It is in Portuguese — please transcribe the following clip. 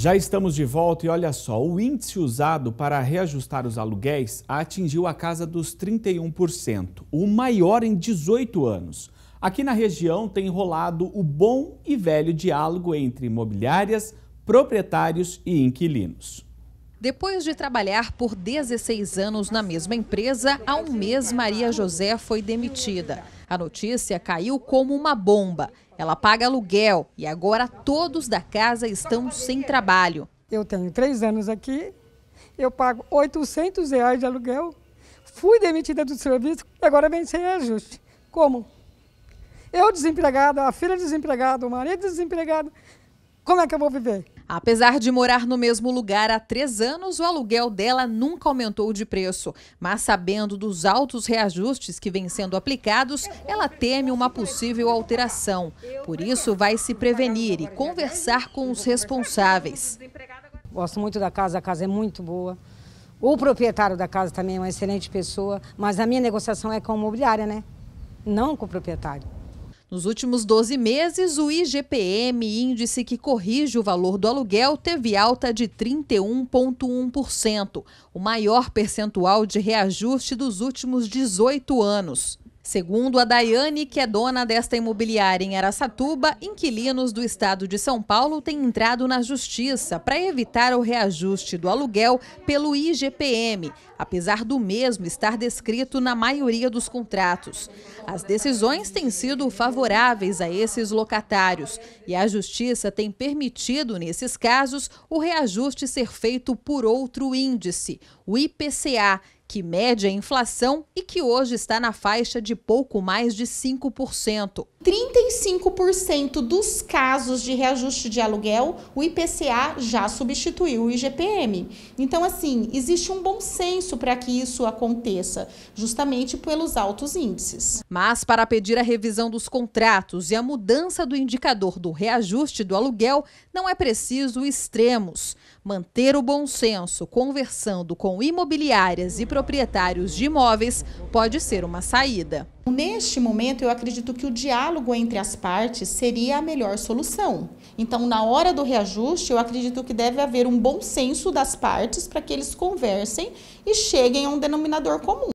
Já estamos de volta e olha só, o índice usado para reajustar os aluguéis atingiu a casa dos 31%, o maior em 18 anos. Aqui na região tem rolado o bom e velho diálogo entre imobiliárias, proprietários e inquilinos. Depois de trabalhar por 16 anos na mesma empresa, há um mês Maria José foi demitida. A notícia caiu como uma bomba. Ela paga aluguel e agora todos da casa estão sem trabalho. Eu tenho três anos aqui, eu pago 800 reais de aluguel, fui demitida do serviço e agora vem sem ajuste. Como? Eu desempregada, a filha desempregada, o marido desempregado, como é que eu vou viver? Apesar de morar no mesmo lugar há três anos, o aluguel dela nunca aumentou de preço. Mas sabendo dos altos reajustes que vêm sendo aplicados, ela teme uma possível alteração. Por isso, vai se prevenir e conversar com os responsáveis. Gosto muito da casa, a casa é muito boa. O proprietário da casa também é uma excelente pessoa, mas a minha negociação é com a imobiliária, né? Não com o proprietário. Nos últimos 12 meses, o IGPM, índice que corrige o valor do aluguel, teve alta de 31,1%, o maior percentual de reajuste dos últimos 18 anos. Segundo a Daiane, que é dona desta imobiliária em Aracatuba, inquilinos do estado de São Paulo têm entrado na justiça para evitar o reajuste do aluguel pelo IGPM, apesar do mesmo estar descrito na maioria dos contratos. As decisões têm sido favoráveis a esses locatários e a justiça tem permitido, nesses casos, o reajuste ser feito por outro índice, o IPCA que mede a inflação e que hoje está na faixa de pouco mais de 5%. 35% dos casos de reajuste de aluguel, o IPCA já substituiu o IGPM. Então, assim, existe um bom senso para que isso aconteça, justamente pelos altos índices. Mas para pedir a revisão dos contratos e a mudança do indicador do reajuste do aluguel, não é preciso extremos. Manter o bom senso conversando com imobiliárias e proprietários de imóveis pode ser uma saída. Neste momento, eu acredito que o diálogo entre as partes seria a melhor solução. Então, na hora do reajuste, eu acredito que deve haver um bom senso das partes para que eles conversem e cheguem a um denominador comum.